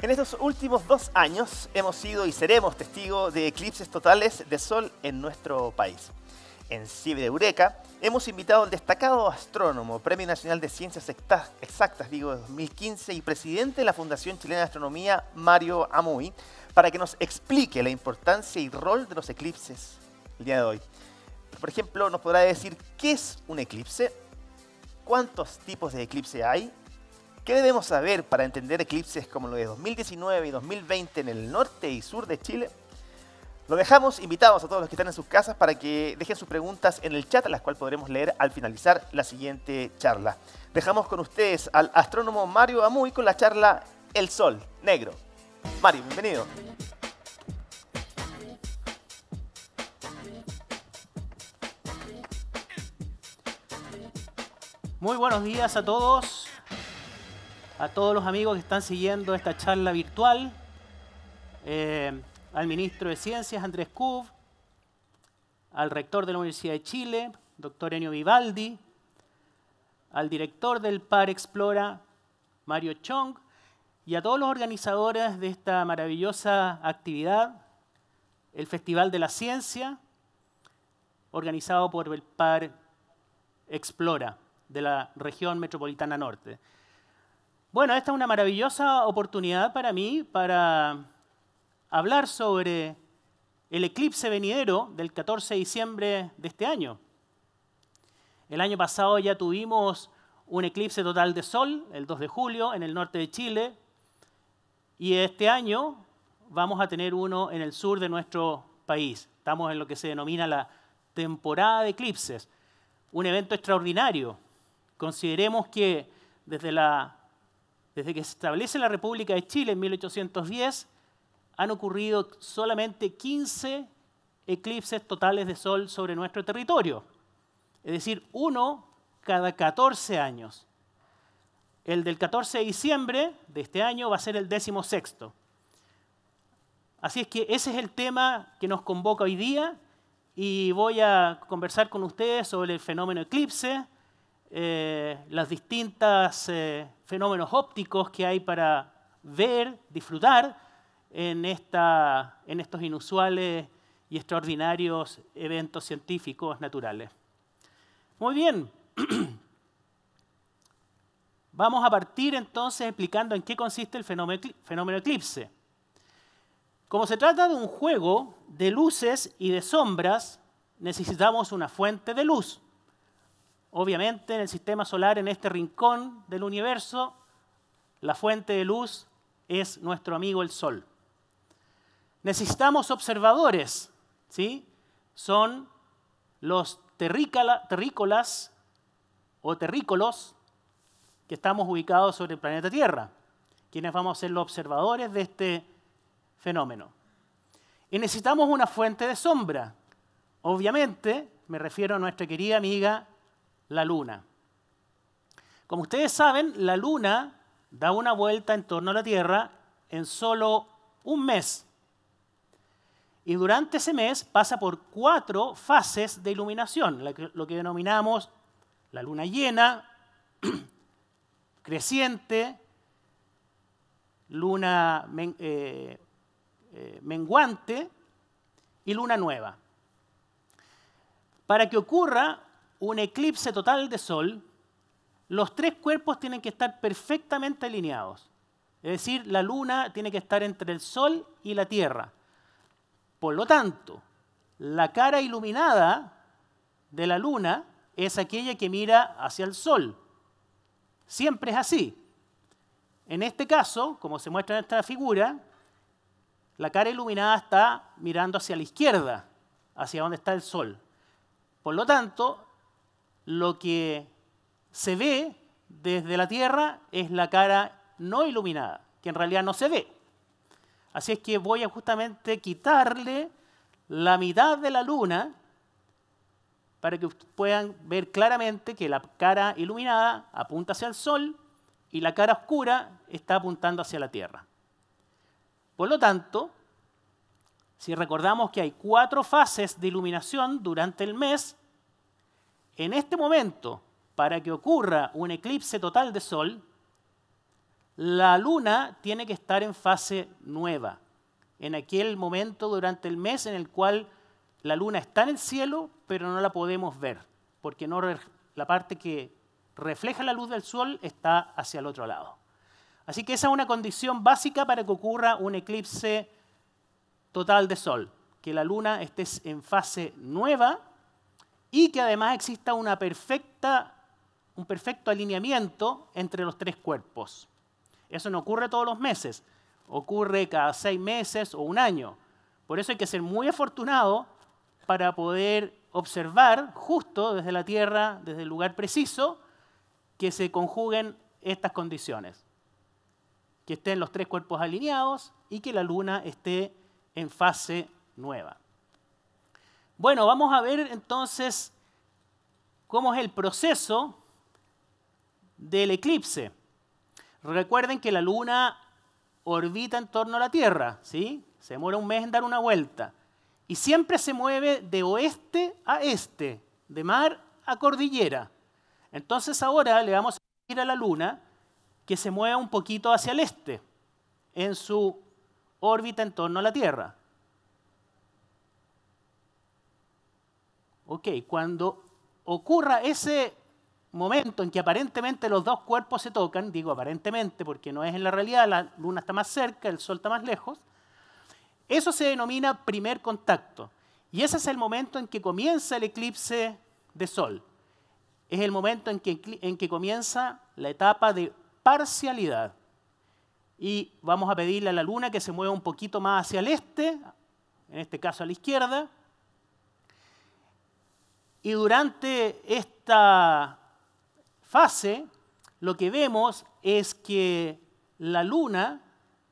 En estos últimos dos años hemos sido y seremos testigos de eclipses totales de sol en nuestro país. En de Eureka hemos invitado al destacado astrónomo, Premio Nacional de Ciencias Exactas, digo, de 2015 y presidente de la Fundación Chilena de Astronomía, Mario Amuy, para que nos explique la importancia y rol de los eclipses el día de hoy. Por ejemplo, nos podrá decir qué es un eclipse, cuántos tipos de eclipse hay ¿Qué debemos saber para entender eclipses como los de 2019 y 2020 en el norte y sur de Chile? Lo dejamos invitados a todos los que están en sus casas para que dejen sus preguntas en el chat, las cuales podremos leer al finalizar la siguiente charla. Dejamos con ustedes al astrónomo Mario Amuy con la charla El Sol Negro. Mario, bienvenido. Muy buenos días a todos a todos los amigos que están siguiendo esta charla virtual, eh, al ministro de Ciencias, Andrés Cub, al rector de la Universidad de Chile, doctor Enio Vivaldi, al director del Par Explora, Mario Chong, y a todos los organizadores de esta maravillosa actividad, el Festival de la Ciencia, organizado por el Par Explora de la región metropolitana norte. Bueno, esta es una maravillosa oportunidad para mí para hablar sobre el eclipse venidero del 14 de diciembre de este año. El año pasado ya tuvimos un eclipse total de sol, el 2 de julio, en el norte de Chile, y este año vamos a tener uno en el sur de nuestro país. Estamos en lo que se denomina la temporada de eclipses, un evento extraordinario. Consideremos que desde la desde que se establece la República de Chile en 1810, han ocurrido solamente 15 eclipses totales de sol sobre nuestro territorio. Es decir, uno cada 14 años. El del 14 de diciembre de este año va a ser el décimo sexto. Así es que ese es el tema que nos convoca hoy día y voy a conversar con ustedes sobre el fenómeno eclipse, eh, los distintos eh, fenómenos ópticos que hay para ver, disfrutar en estos inusuales y extraordinarios eventos científicos naturales. Muy bien. Vamos a partir entonces explicando en qué consiste el fenómeno eclipse. Como se trata de un juego de luces y de sombras, necesitamos una fuente de luz obviamente, en el sistema solar, en este rincón del universo, la fuente de luz es nuestro amigo el Sol. Necesitamos observadores, ¿sí? Son los terrícolas o terrícolos que estamos ubicados sobre el planeta Tierra, quienes vamos a ser los observadores de este fenómeno. Y necesitamos una fuente de sombra. Obviamente, me refiero a nuestra querida amiga la luna. Como ustedes saben, la luna da una vuelta en torno a la Tierra en solo un mes. Y durante ese mes pasa por cuatro fases de iluminación, lo que denominamos la luna llena, creciente, luna eh, eh, menguante y luna nueva. Para que ocurra un eclipse total de sol, los tres cuerpos tienen que estar perfectamente alineados. Es decir, la luna tiene que estar entre el sol y la tierra. Por lo tanto, la cara iluminada de la luna es aquella que mira hacia el sol. Siempre es así. En este caso, como se muestra en esta figura, la cara iluminada está mirando hacia la izquierda, hacia donde está el sol. Por lo tanto, lo que se ve desde la Tierra es la cara no iluminada, que en realidad no se ve. Así es que voy a justamente quitarle la mitad de la luna para que puedan ver claramente que la cara iluminada apunta hacia el sol y la cara oscura está apuntando hacia la Tierra. Por lo tanto, si recordamos que hay cuatro fases de iluminación durante el mes, en este momento, para que ocurra un eclipse total de Sol, la luna tiene que estar en fase nueva, en aquel momento durante el mes en el cual la luna está en el cielo, pero no la podemos ver, porque no la parte que refleja la luz del sol está hacia el otro lado. Así que esa es una condición básica para que ocurra un eclipse total de sol, que la luna esté en fase nueva y que además exista un perfecto alineamiento entre los tres cuerpos. Eso no ocurre todos los meses, ocurre cada seis meses o un año. Por eso hay que ser muy afortunado para poder observar justo desde la Tierra, desde el lugar preciso, que se conjuguen estas condiciones. Que estén los tres cuerpos alineados y que la Luna esté en fase nueva. Bueno, vamos a ver entonces cómo es el proceso del eclipse. Recuerden que la Luna orbita en torno a la Tierra, ¿sí? Se demora un mes en dar una vuelta. Y siempre se mueve de oeste a este, de mar a cordillera. Entonces ahora le vamos a pedir a la Luna que se mueva un poquito hacia el este en su órbita en torno a la Tierra. Ok, cuando ocurra ese momento en que aparentemente los dos cuerpos se tocan, digo aparentemente porque no es en la realidad, la luna está más cerca, el sol está más lejos, eso se denomina primer contacto. Y ese es el momento en que comienza el eclipse de sol. Es el momento en que, en que comienza la etapa de parcialidad. Y vamos a pedirle a la luna que se mueva un poquito más hacia el este, en este caso a la izquierda, y durante esta fase, lo que vemos es que la luna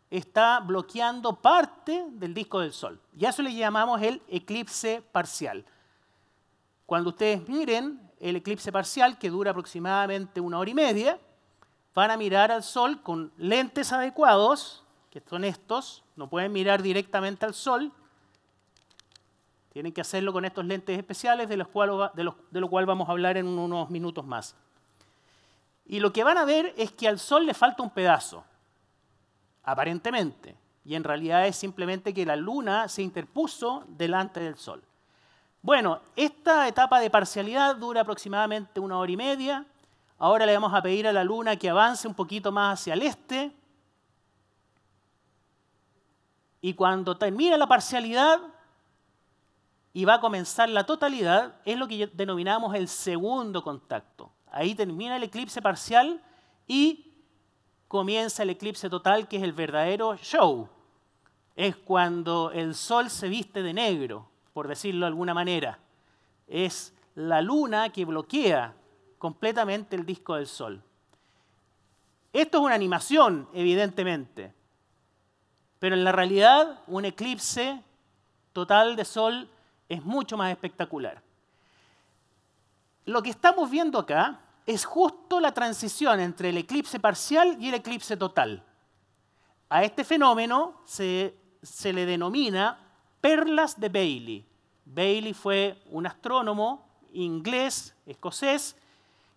está bloqueando parte del disco del Sol. Y a eso le llamamos el eclipse parcial. Cuando ustedes miren el eclipse parcial, que dura aproximadamente una hora y media, van a mirar al Sol con lentes adecuados, que son estos, no pueden mirar directamente al Sol, tienen que hacerlo con estos lentes especiales, de, los cuales de, lo cual vamos a hablar en unos minutos más. Y lo que van a ver es que al Sol le falta un pedazo, aparentemente. Y en realidad es simplemente que la Luna se interpuso delante del Sol. Bueno, esta etapa de parcialidad dura aproximadamente una hora y media. Ahora le vamos a pedir a la Luna que avance un poquito más hacia el este. Y cuando termina la parcialidad, y va a comenzar la totalidad, es lo que denominamos el segundo contacto. Ahí termina el eclipse parcial y comienza el eclipse total, que es el verdadero show. Es cuando el sol se viste de negro, por decirlo de alguna manera. Es la luna que bloquea completamente el disco del sol. Esto es una animación, evidentemente, pero en la realidad un eclipse total de sol es mucho más espectacular. Lo que estamos viendo acá es justo la transición entre el eclipse parcial y el eclipse total. A este fenómeno se, le denomina perlas de Bailey. Bailey fue un astrónomo inglés, escocés,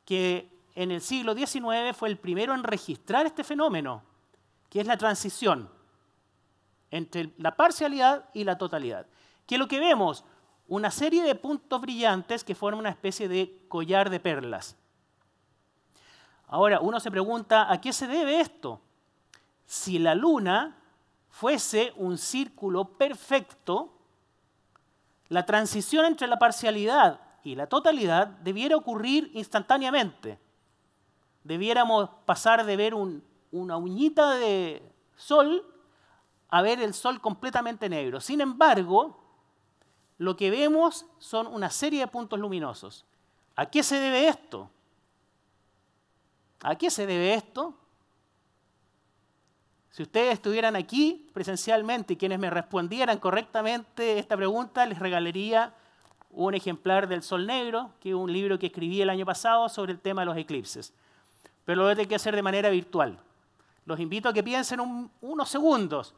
que en el siglo XIX fue el primero en registrar este fenómeno, que es la transición entre la parcialidad y la totalidad. Que lo que vemos una serie de puntos brillantes que forman una especie de collar de perlas. Ahora, uno se pregunta, ¿a qué se debe esto? Si la luna fuese un círculo perfecto, la transición entre la parcialidad y la totalidad debiera ocurrir instantáneamente. Debiéramos pasar de ver una uñita de sol a ver el sol completamente negro. Sin embargo, lo que vemos son una serie de puntos luminosos. ¿A qué se debe esto? ¿A qué se debe esto? Si ustedes estuvieran aquí presencialmente y quienes me respondieran correctamente esta pregunta, les regalaría un ejemplar del Sol Negro, que es un libro que escribí el año pasado sobre el tema de los eclipses. Pero lo voy a tener que hacer de manera virtual. Los invito a que piensen unos segundos.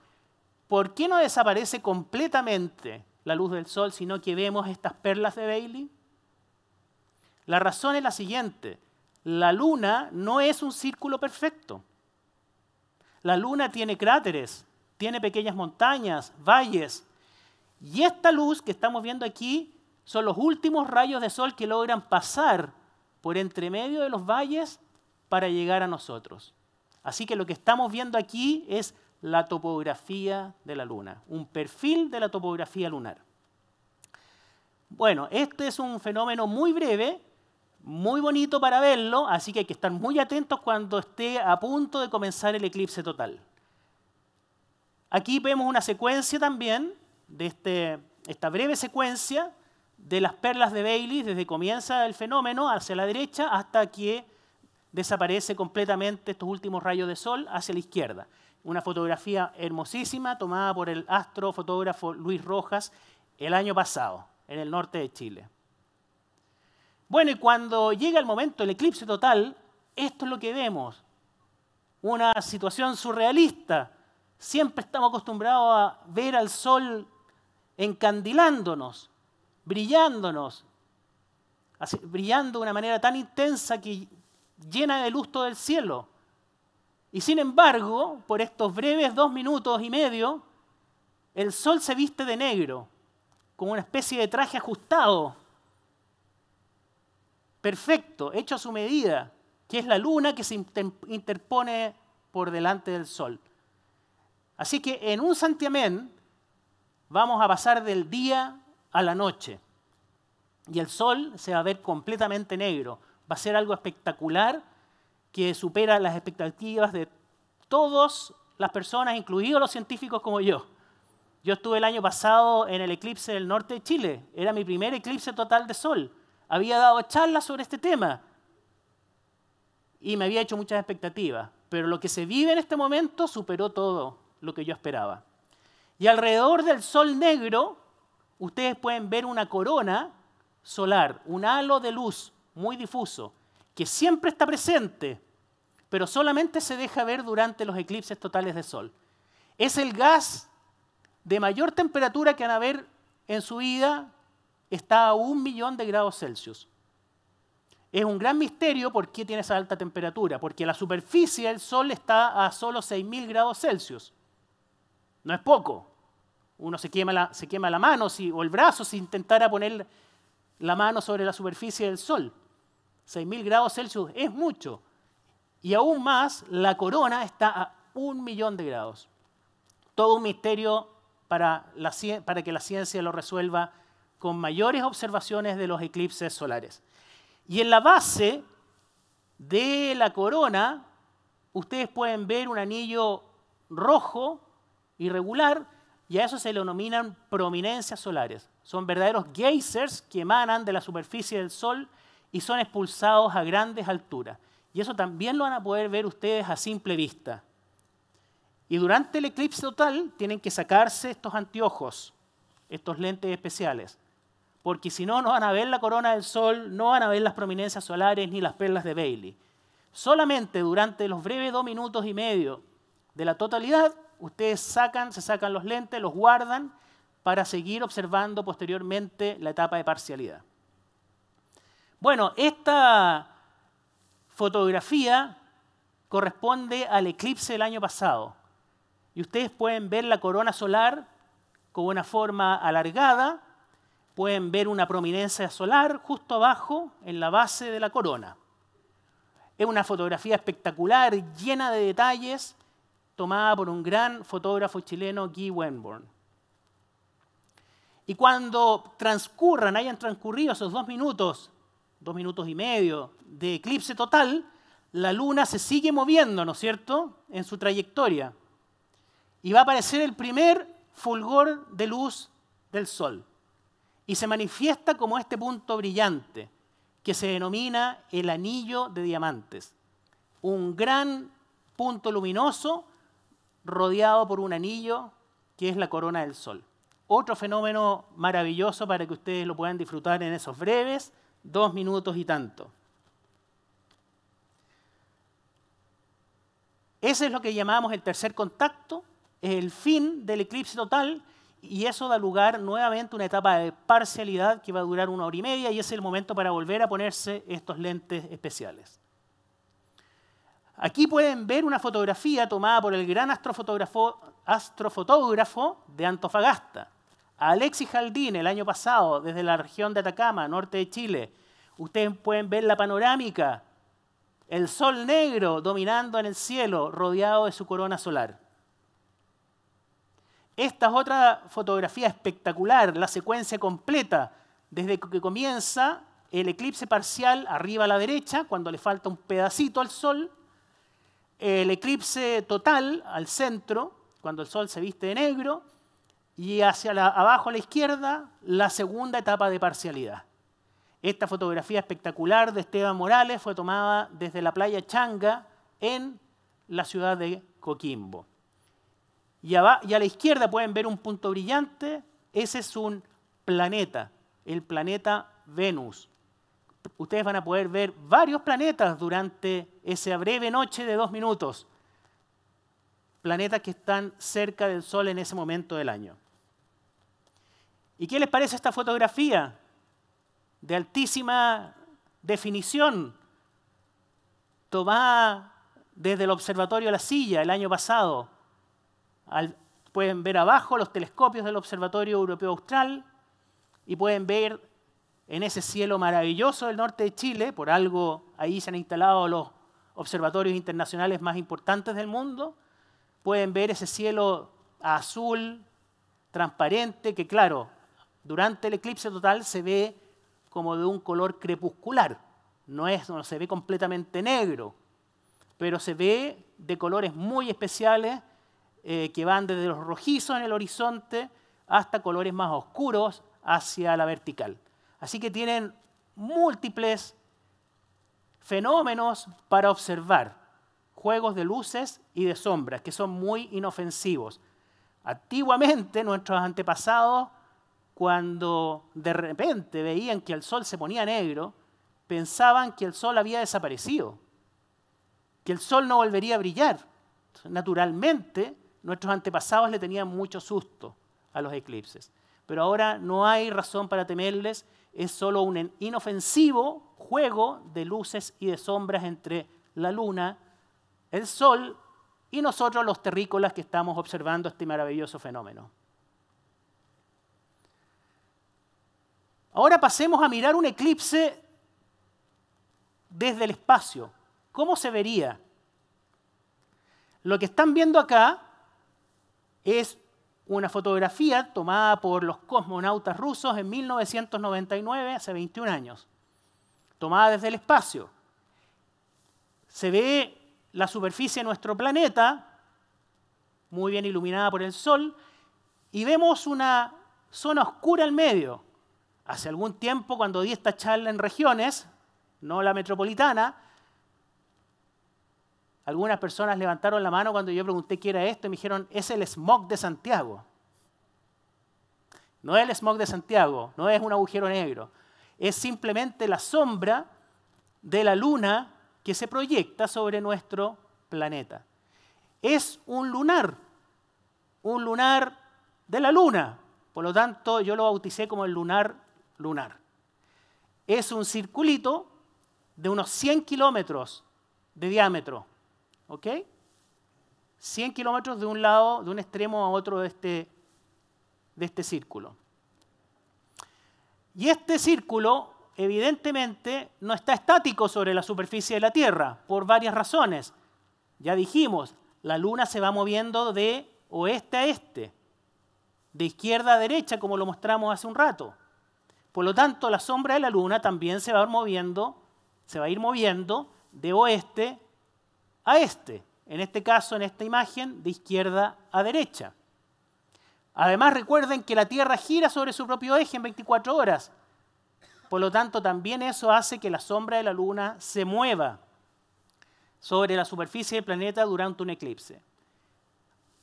¿Por qué no desaparece completamente la luz del sol, sino que vemos estas perlas de Bailey? La razón es la siguiente. La luna no es un círculo perfecto. La luna tiene cráteres, tiene pequeñas montañas, valles. Y esta luz que estamos viendo aquí son los últimos rayos de sol que logran pasar por entre medio de los valles para llegar a nosotros. Así que lo que estamos viendo aquí es la topografía de la Luna, un perfil de la topografía lunar. Bueno, este es un fenómeno muy breve, muy bonito para verlo, así que hay que estar muy atentos cuando esté a punto de comenzar el eclipse total. Aquí vemos una secuencia también de este, esta breve secuencia de las perlas de Bailey desde que comienza el fenómeno hacia la derecha hasta que desaparece completamente estos últimos rayos de sol hacia la izquierda una fotografía hermosísima tomada por el astrofotógrafo Luis Rojas el año pasado, en el norte de Chile. Bueno, y cuando llega el momento del eclipse total, esto es lo que vemos, una situación surrealista. Siempre estamos acostumbrados a ver al sol encandilándonos, brillándonos, brillando de una manera tan intensa que llena de luz del el cielo. Y sin embargo, por estos breves dos minutos y medio, el sol se viste de negro, con una especie de traje ajustado, perfecto, hecho a su medida, que es la luna que se interpone por delante del sol. Así que en un santiamén vamos a pasar del día a la noche y el sol se va a ver completamente negro. Va a ser algo espectacular que supera las expectativas de todas las personas, incluidos los científicos como yo. Yo estuve el año pasado en el eclipse del norte de Chile, era mi primer eclipse total de sol. Había dado charlas sobre este tema y me había hecho muchas expectativas, pero lo que se vive en este momento superó todo lo que yo esperaba. Y alrededor del sol negro, ustedes pueden ver una corona solar, un halo de luz muy difuso que siempre está presente, pero solamente se deja ver durante los eclipses totales de Sol. Es el gas de mayor temperatura que van a ver en su vida, está a un millón de grados Celsius. Es un gran misterio por qué tiene esa alta temperatura, porque la superficie del Sol está a solo 6.000 grados Celsius. No es poco. Uno se quema la, se quema la mano o el brazo si intentara poner la mano sobre la superficie del Sol. 6.000 grados Celsius es mucho. Y aún más, la corona está a un millón de grados. Todo un misterio para, que la ciencia lo resuelva con mayores observaciones de los eclipses solares. Y en la base de la corona, ustedes pueden ver un anillo rojo irregular y a eso se le denominan prominencias solares. Son verdaderos geysers que emanan de la superficie del Sol y son expulsados a grandes alturas. Y eso también lo van a poder ver ustedes a simple vista. Y durante el eclipse total tienen que sacarse estos anteojos, estos lentes especiales, porque si no, no van a ver la corona del sol, no van a ver las prominencias solares ni las perlas de Bailey. Solamente durante los breves dos minutos y medio de la totalidad, ustedes sacan, se sacan los lentes, los guardan para seguir observando posteriormente la etapa de parcialidad. Bueno, esta fotografía corresponde al eclipse del año pasado. Y ustedes pueden ver la corona solar con una forma alargada, pueden ver una prominencia solar justo abajo en la base de la corona. Es una fotografía espectacular, llena de detalles, tomada por un gran fotógrafo chileno, Guy Wenborn. Y cuando transcurran, hayan transcurrido esos dos minutos dos minutos y medio de eclipse total, la luna se sigue moviendo, ¿no es cierto?, en su trayectoria. Y va a aparecer el primer fulgor de luz del sol. Y se manifiesta como este punto brillante, que se denomina el anillo de diamantes. Un gran punto luminoso rodeado por un anillo que es la corona del sol. Otro fenómeno maravilloso para que ustedes lo puedan disfrutar en esos breves dos minutos y tanto. Ese es lo que llamamos el tercer contacto, es el fin del eclipse total y eso da lugar nuevamente a una etapa de parcialidad que va a durar una hora y media y es el momento para volver a ponerse estos lentes especiales. Aquí pueden ver una fotografía tomada por el gran astrofotógrafo, astrofotógrafo de Antofagasta. A Alexis Jaldín el año pasado, desde la región de Atacama, norte de Chile. Ustedes pueden ver la panorámica, el sol negro dominando en el cielo, rodeado de su corona solar. Esta es otra fotografía espectacular, la secuencia completa, desde que comienza el eclipse parcial arriba a la derecha, cuando le falta un pedacito al sol, el eclipse total al centro, cuando el sol se viste de negro, y hacia abajo a la izquierda la segunda etapa de parcialidad. Esta fotografía espectacular de Esteban Morales fue tomada desde la playa Changa en la ciudad de Coquimbo. Y, a la izquierda pueden ver un punto brillante, ese es un planeta, el planeta Venus. Ustedes van a poder ver varios planetas durante esa breve noche de dos minutos, planetas que están cerca del Sol en ese momento del año. ¿Y qué les parece esta fotografía de altísima definición tomada desde el Observatorio La Silla el año pasado? pueden ver abajo los telescopios del Observatorio Europeo Austral y pueden ver en ese cielo maravilloso del norte de Chile, por algo ahí se han instalado los observatorios internacionales más importantes del mundo, pueden ver ese cielo azul, transparente, que claro, durante el eclipse total se ve como de un color crepuscular. No, es, se ve completamente negro, pero se ve de colores muy especiales eh, que van desde los rojizos en el horizonte hasta colores más oscuros hacia la vertical. Así que tienen múltiples fenómenos para observar, juegos de luces y de sombras que son muy inofensivos. Antiguamente nuestros antepasados cuando de repente veían que el sol se ponía negro, pensaban que el sol había desaparecido, que el sol no volvería a brillar. Naturalmente, nuestros antepasados le tenían mucho susto a los eclipses, pero ahora no hay razón para temerles, es solo un inofensivo juego de luces y de sombras entre la luna, el sol y nosotros los terrícolas que estamos observando este maravilloso fenómeno. Ahora pasemos a mirar un eclipse desde el espacio. ¿Cómo se vería? Lo que están viendo acá es una fotografía tomada por los cosmonautas rusos en 1999, hace 21 años, tomada desde el espacio. Se ve la superficie de nuestro planeta, muy bien iluminada por el Sol, y vemos una zona oscura al medio, Hace algún tiempo, cuando di esta charla en regiones, no la metropolitana, algunas personas levantaron la mano cuando yo pregunté qué era esto y me dijeron, es el smog de Santiago. No es el smog de Santiago, no es un agujero negro, es simplemente la sombra de la luna que se proyecta sobre nuestro planeta. Es un lunar, un lunar de la luna. Por lo tanto, yo lo bauticé como el lunar lunar. Es un circulito de unos 100 kilómetros de diámetro. ¿Ok? 100 kilómetros de un lado, de un extremo a otro de este, de este círculo. Y este círculo, evidentemente, no está estático sobre la superficie de la Tierra, por varias razones. Ya dijimos, la Luna se va moviendo de oeste a este, de izquierda a derecha, como lo mostramos hace un rato. Por lo tanto, la sombra de la luna también se va a ir moviendo, se va a ir moviendo de oeste a este. En este caso, en esta imagen, de izquierda a derecha. Además, recuerden que la Tierra gira sobre su propio eje en 24 horas. Por lo tanto, también eso hace que la sombra de la luna se mueva sobre la superficie del planeta durante un eclipse.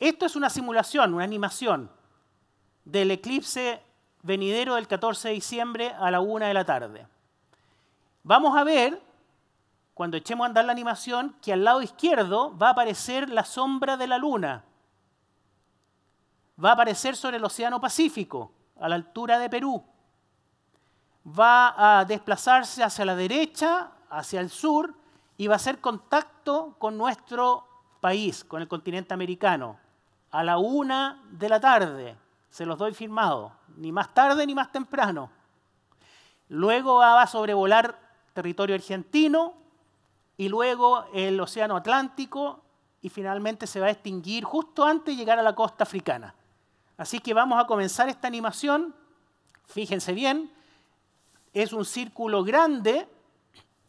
Esto es una simulación, una animación del eclipse venidero del 14 de diciembre a la una de la tarde. Vamos a ver, cuando echemos a andar la animación, que al lado izquierdo va a aparecer la sombra de la luna. Va a aparecer sobre el Océano Pacífico, a la altura de Perú. Va a desplazarse hacia la derecha, hacia el sur, y va a hacer contacto con nuestro país, con el continente americano, a la una de la tarde se los doy firmado, ni más tarde ni más temprano. Luego va a sobrevolar territorio argentino y luego el Océano Atlántico y finalmente se va a extinguir justo antes de llegar a la costa africana. Así que vamos a comenzar esta animación. Fíjense bien, es un círculo grande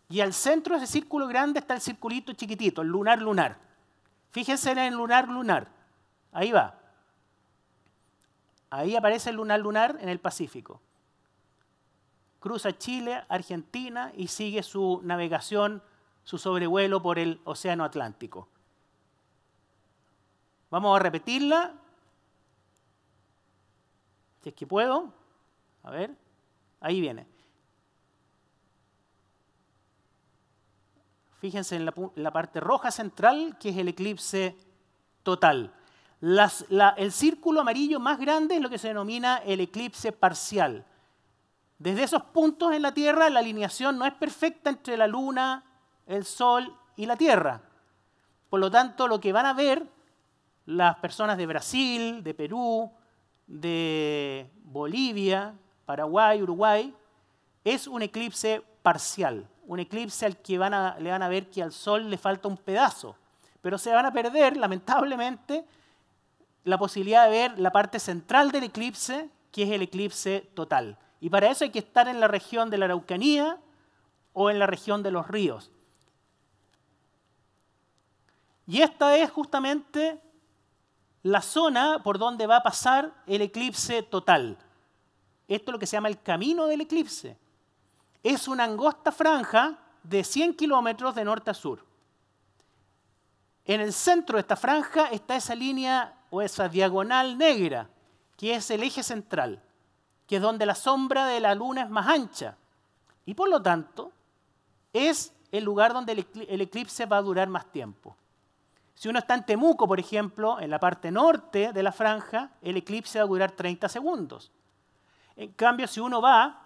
y al centro de ese círculo grande está el circulito chiquitito, el lunar lunar. Fíjense en el lunar lunar. Ahí va. Ahí aparece el lunar lunar en el Pacífico. Cruza Chile, Argentina y sigue su navegación, su sobrevuelo por el Océano Atlántico. Vamos a repetirla. Si es que puedo. A ver. Ahí viene. Fíjense en la, la parte roja central, que es el eclipse total el círculo amarillo más grande es lo que se denomina el eclipse parcial. Desde esos puntos en la Tierra la alineación no es perfecta entre la Luna, el Sol y la Tierra. Por lo tanto, lo que van a ver las personas de Brasil, de Perú, de Bolivia, Paraguay, Uruguay, es un eclipse parcial, un eclipse al que le van a ver que al Sol le falta un pedazo, pero se van a perder, lamentablemente, la posibilidad de ver la parte central del eclipse, que es el eclipse total. Y para eso hay que estar en la región de la Araucanía o en la región de los ríos. Y esta es justamente la zona por donde va a pasar el eclipse total. Esto es lo que se llama el camino del eclipse. Es una angosta franja de 100 kilómetros de norte a sur. En el centro de esta franja está esa línea o esa diagonal negra, que es el eje central, que es donde la sombra de la luna es más ancha. Y por lo tanto, es el lugar donde el eclipse va a durar más tiempo. Si uno está en Temuco, por ejemplo, en la parte norte de la franja, el eclipse va a durar 30 segundos. En cambio, si uno va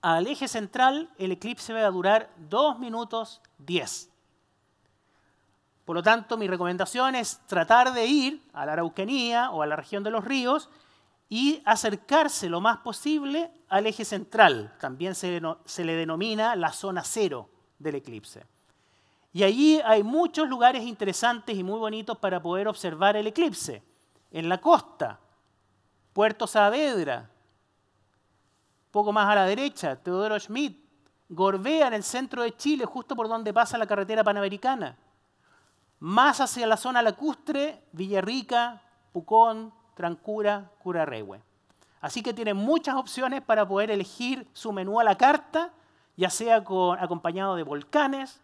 al eje central, el eclipse va a durar 2 minutos 10. Por lo tanto, mi recomendación es tratar de ir a la Araucanía o a la región de los ríos y acercarse lo más posible al eje central. También se, le denomina la zona cero del eclipse. Y allí hay muchos lugares interesantes y muy bonitos para poder observar el eclipse. En la costa, Puerto Saavedra, poco más a la derecha, Teodoro Schmidt, Gorbea en el centro de Chile, justo por donde pasa la carretera panamericana más hacia la zona lacustre, Villarrica, Pucón, Trancura, Curarrehue. Así que tienen muchas opciones para poder elegir su menú a la carta, ya sea acompañado de volcanes,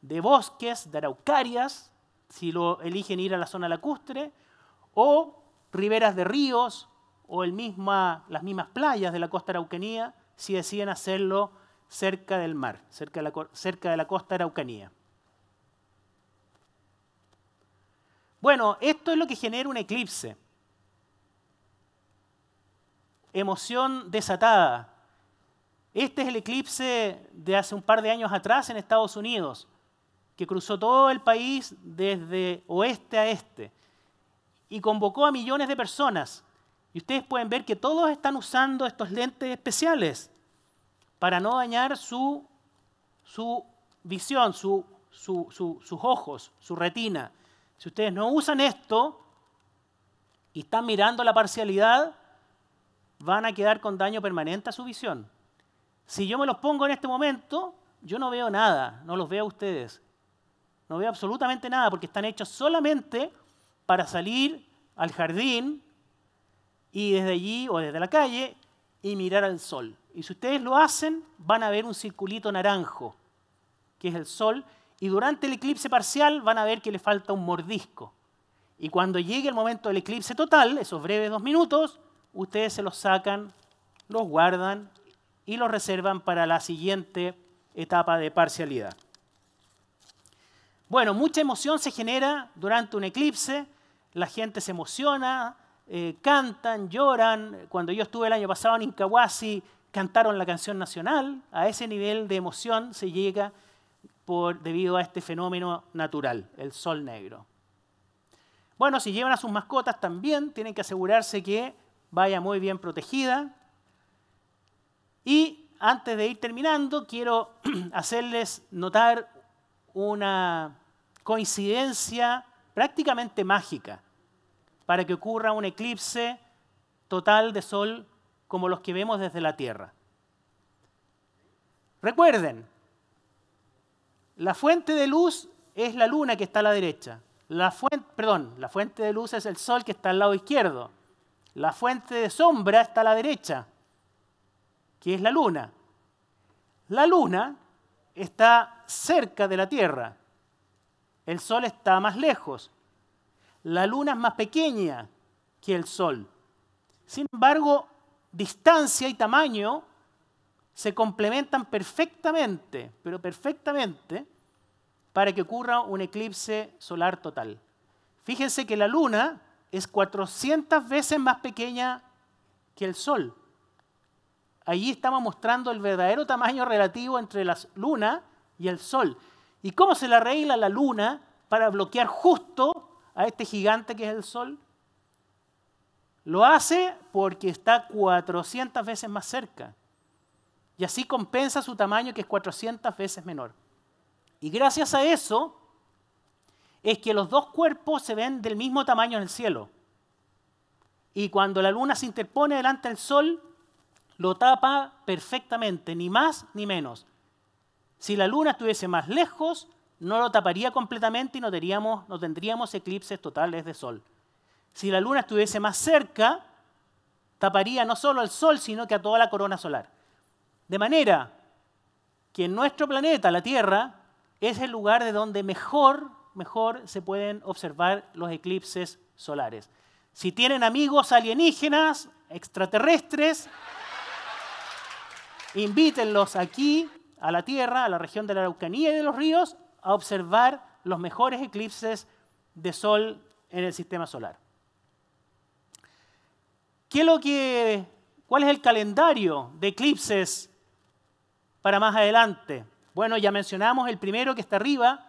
de bosques, de araucarias, si lo eligen ir a la zona lacustre, o riberas de ríos o las mismas playas de la costa araucanía, si deciden hacerlo cerca del mar, cerca de la costa araucanía. Bueno, esto es lo que genera un eclipse. Emoción desatada. Este es el eclipse de hace un par de años atrás en Estados Unidos, que cruzó todo el país desde oeste a este y convocó a millones de personas. Y ustedes pueden ver que todos están usando estos lentes especiales para no dañar su, su visión, sus ojos, su retina. Si ustedes no usan esto y están mirando la parcialidad, van a quedar con daño permanente a su visión. Si yo me los pongo en este momento, yo no veo nada, no los veo a ustedes. No veo absolutamente nada porque están hechos solamente para salir al jardín y desde allí o desde la calle y mirar al sol. Y si ustedes lo hacen, van a ver un circulito naranjo, que es el sol, y durante el eclipse parcial van a ver que le falta un mordisco. Y cuando llegue el momento del eclipse total, esos breves dos minutos, ustedes se los sacan, los guardan y los reservan para la siguiente etapa de parcialidad. Bueno, mucha emoción se genera durante un eclipse, la gente se emociona, eh, cantan, lloran. Cuando yo estuve el año pasado en Incahuasi, cantaron la canción nacional. A ese nivel de emoción se llega por, debido a este fenómeno natural, el sol negro. Bueno, si llevan a sus mascotas también tienen que asegurarse que vaya muy bien protegida. Y antes de ir terminando, quiero hacerles notar una coincidencia prácticamente mágica para que ocurra un eclipse total de sol como los que vemos desde la Tierra. Recuerden, la fuente de luz es la luna que está a la derecha. La fuente, perdón, la fuente de luz es el sol que está al lado izquierdo. La fuente de sombra está a la derecha, que es la luna. La luna está cerca de la Tierra. El sol está más lejos. La luna es más pequeña que el sol. Sin embargo, distancia y tamaño se complementan perfectamente, pero perfectamente, para que ocurra un eclipse solar total. Fíjense que la Luna es 400 veces más pequeña que el Sol. Allí estamos mostrando el verdadero tamaño relativo entre la Luna y el Sol. ¿Y cómo se le arregla la Luna para bloquear justo a este gigante que es el Sol? Lo hace porque está 400 veces más cerca y así compensa su tamaño que es 400 veces menor. Y gracias a eso es que los dos cuerpos se ven del mismo tamaño en el cielo. Y cuando la luna se interpone delante del sol, lo tapa perfectamente, ni más ni menos. Si la luna estuviese más lejos, no lo taparía completamente y no tendríamos, eclipses totales de sol. Si la luna estuviese más cerca, taparía no solo al sol, sino que a toda la corona solar. De manera que en nuestro planeta, la Tierra, es el lugar de donde mejor, mejor se pueden observar los eclipses solares. Si tienen amigos alienígenas, extraterrestres, invítenlos aquí, a la Tierra, a la región de la Araucanía y de los ríos, a observar los mejores eclipses de sol en el sistema solar. ¿Qué lo ¿Cuál es el calendario de eclipses para más adelante. Bueno, ya mencionamos el primero que está arriba,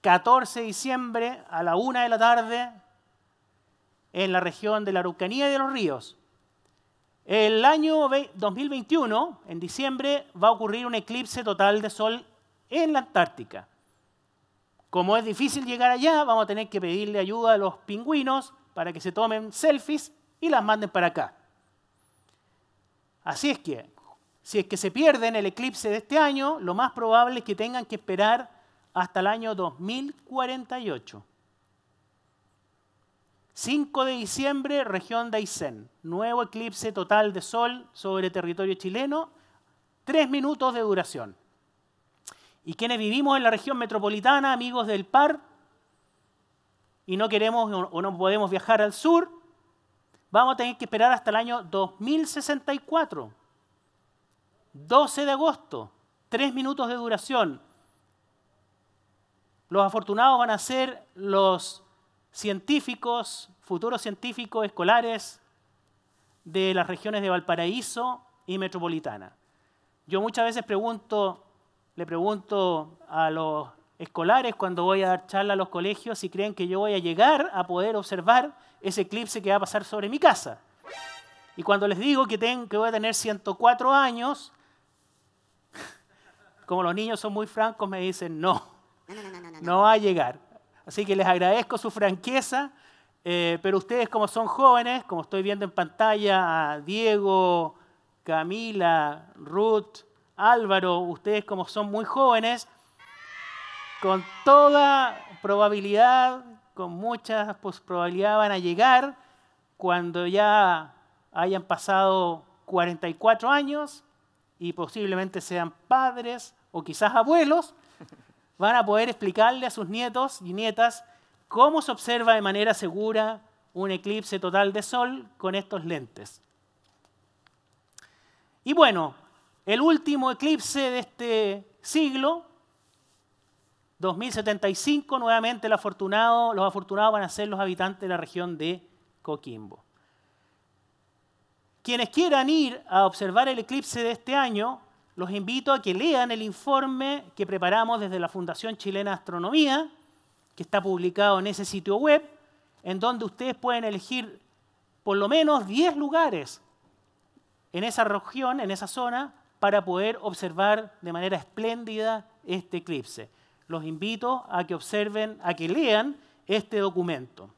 14 de diciembre a la una de la tarde, en la región de la Araucanía y de los Ríos. El año 2021, en diciembre, va a ocurrir un eclipse total de sol en la Antártica. Como es difícil llegar allá, vamos a tener que pedirle ayuda a los pingüinos para que se tomen selfies y las manden para acá. Así es que si es que se pierden el eclipse de este año, lo más probable es que tengan que esperar hasta el año 2048. 5 de diciembre, región de Aysén. Nuevo eclipse total de sol sobre territorio chileno, Tres minutos de duración. Y quienes vivimos en la región metropolitana, amigos del par, y no queremos o no podemos viajar al sur, vamos a tener que esperar hasta el año 2064 12 de agosto, tres minutos de duración. Los afortunados van a ser los científicos, futuros científicos escolares de las regiones de Valparaíso y Metropolitana. Yo muchas veces le pregunto a los escolares cuando voy a dar charla a los colegios si creen que yo voy a llegar a poder observar ese eclipse que va a pasar sobre mi casa. Y cuando les digo que, que voy a tener 104 años, como los niños son muy francos, me dicen, no, no va a llegar. Así que les agradezco su franqueza, eh, pero ustedes como son jóvenes, como estoy viendo en pantalla a Diego, Camila, Ruth, Álvaro, ustedes como son muy jóvenes, con toda probabilidad, con mucha probabilidad van a llegar cuando ya hayan pasado 44 años y posiblemente sean padres o quizás abuelos, van a poder explicarle a sus nietos y nietas cómo se observa de manera segura un eclipse total de sol con estos lentes. Y bueno, el último eclipse de este siglo, 2075, nuevamente el afortunado, los afortunados van a ser los habitantes de la región de Coquimbo. Quienes quieran ir a observar el eclipse de este año, los invito a que lean el informe que preparamos desde la Fundación Chilena Astronomía, que está publicado en ese sitio web, en donde ustedes pueden elegir por lo menos 10 lugares en esa región, en esa zona, para poder observar de manera espléndida este eclipse. Los invito a que observen, a que lean este documento,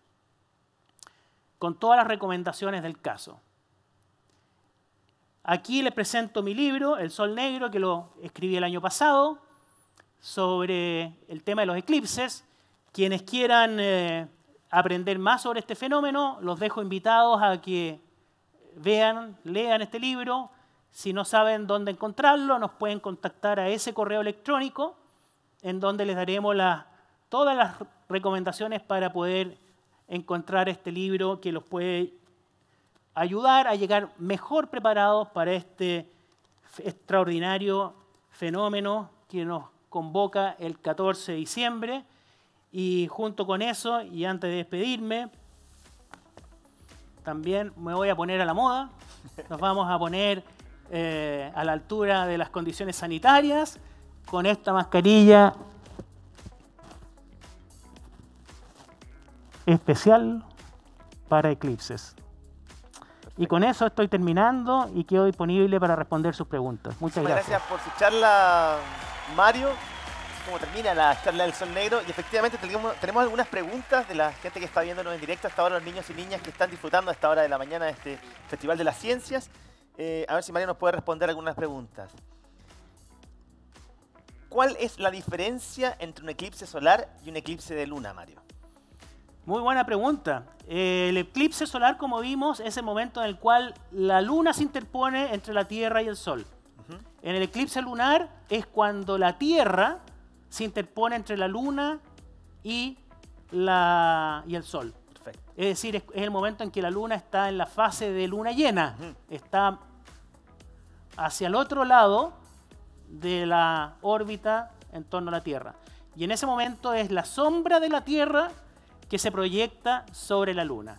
con todas las recomendaciones del caso. Aquí les presento mi libro, El Sol Negro, que lo escribí el año pasado, sobre el tema de los eclipses. Quienes quieran eh, aprender más sobre este fenómeno, los dejo invitados a que vean, lean este libro. Si no saben dónde encontrarlo, nos pueden contactar a ese correo electrónico, en donde les daremos todas las recomendaciones para poder encontrar este libro que los puede ayudar a llegar mejor preparados para este extraordinario fenómeno que nos convoca el 14 de diciembre. Y junto con eso, y antes de despedirme, también me voy a poner a la moda. Nos vamos a poner eh, a la altura de las condiciones sanitarias con esta mascarilla especial para eclipses. Y con eso estoy terminando y quedo disponible para responder sus preguntas. Muchas gracias. Gracias por su charla, Mario. Como termina la charla del Sol Negro. Y efectivamente tenemos, algunas preguntas de la gente que está viéndonos en directo hasta ahora, los niños y niñas que están disfrutando a esta hora de la mañana de este Festival de las Ciencias. Eh, a ver si Mario nos puede responder algunas preguntas. ¿Cuál es la diferencia entre un eclipse solar y un eclipse de luna, Mario? Muy buena pregunta. el eclipse solar, como vimos, es el momento en el cual la luna se interpone entre la Tierra y el Sol. En el eclipse lunar es cuando la Tierra se interpone entre la luna y, la, y el Sol. Perfecto. Es decir, es, el momento en que la luna está en la fase de luna llena. Está hacia el otro lado de la órbita en torno a la Tierra. Y en ese momento es la sombra de la Tierra que se proyecta sobre la luna.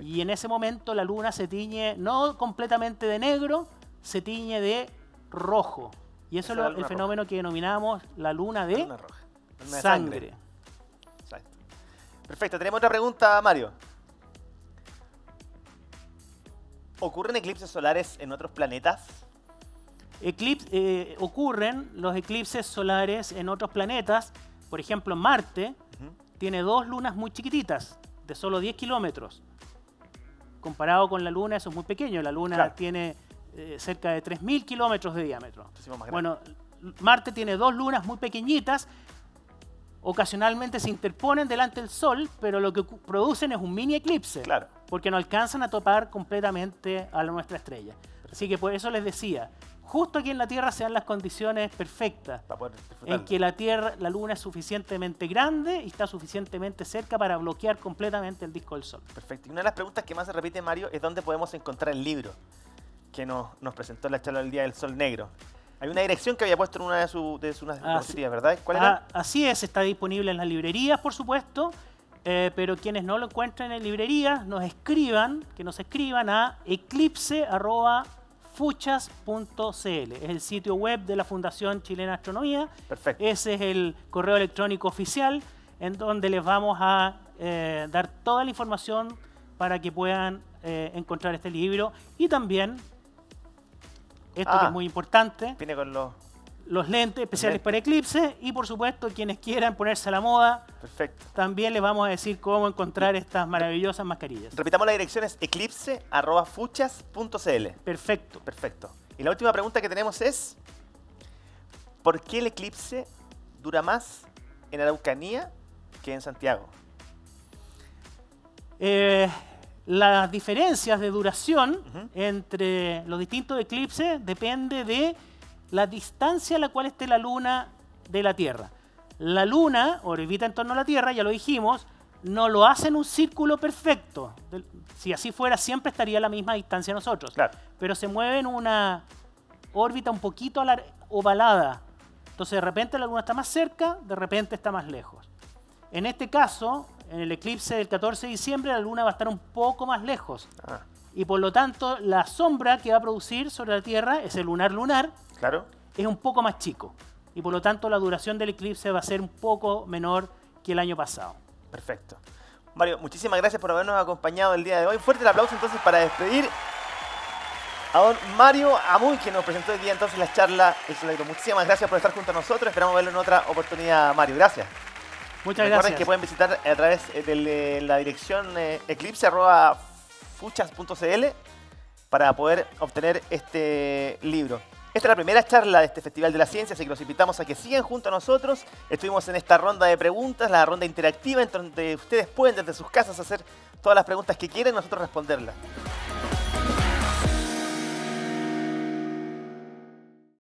Y en ese momento la luna se tiñe no completamente de negro, se tiñe de rojo. Y eso es el fenómeno que denominamos la luna de, sangre. Perfecto, tenemos otra pregunta, Mario. ¿Ocurren eclipses solares en otros planetas? Eclipse, eh, ocurren los eclipses solares en otros planetas, por ejemplo en Marte, tiene dos lunas muy chiquititas, de solo 10 kilómetros. Comparado con la luna, eso es muy pequeño. La luna tiene eh, cerca de 3.000 kilómetros de diámetro. Bueno, Marte tiene dos lunas muy pequeñitas. Ocasionalmente se interponen delante del Sol, pero lo que producen es un mini eclipse. Claro. Porque no alcanzan a topar completamente a nuestra estrella. Así que por pues, eso les decía, justo aquí en la Tierra se dan las condiciones perfectas. en que la Tierra, la Luna es suficientemente grande y está suficientemente cerca para bloquear completamente el disco del Sol. Perfecto. Y una de las preguntas que más se repite, Mario, es dónde podemos encontrar el libro que nos, nos presentó la charla del Día del Sol Negro. Hay una dirección que había puesto en una de sus de ah, ¿verdad? ¿Cuál ah, así es, está disponible en las librerías, por supuesto, eh, pero quienes no lo encuentren en librerías, nos escriban, que nos escriban a eclipse fuchas.cl. Es el sitio web de la Fundación Chilena Astronomía. Perfecto. Ese es el correo electrónico oficial en donde les vamos a eh, dar toda la información para que puedan eh, encontrar este libro y también esto que es ah. muy importante. Viene con los los lentes especiales para eclipse y por supuesto quienes quieran ponerse a la moda, Perfecto. también les vamos a decir cómo encontrar estas maravillosas mascarillas. Repitamos la dirección eclipse.fuchas.cl. Perfecto. Perfecto. Y la última pregunta que tenemos es, ¿por qué el eclipse dura más en Araucanía que en Santiago? Eh, las diferencias de duración entre los distintos eclipses depende de la distancia a la cual esté la Luna de la Tierra. La Luna orbita en torno a la Tierra, ya lo dijimos, no lo hace en un círculo perfecto. Si así fuera, siempre estaría a la misma distancia nosotros. Pero se mueve en una órbita un poquito ovalada. Entonces, de repente la Luna está más cerca, de repente está más lejos. En este caso, en el eclipse del 14 de diciembre, la Luna va a estar un poco más lejos. Ah. Y por lo tanto, la sombra que va a producir sobre la Tierra es el lunar lunar, Claro. Es un poco más chico y por lo tanto la duración del eclipse va a ser un poco menor que el año pasado. Perfecto. Mario, muchísimas gracias por habernos acompañado el día de hoy. Fuerte el aplauso entonces para despedir a don Mario Amuy, que nos presentó el día entonces la charla Muchísimas gracias por estar junto a nosotros. Esperamos verlo en otra oportunidad, Mario. Gracias. Muchas gracias. que pueden visitar a través eh, de eh, la dirección eh, eclipse.fuchas.cl para poder obtener este libro. Esta es la primera charla de este Festival de la Ciencia, así que los invitamos a que sigan junto a nosotros. Estuvimos en esta ronda de preguntas, la ronda interactiva, en donde ustedes pueden desde sus casas hacer todas las preguntas que quieran y nosotros responderlas.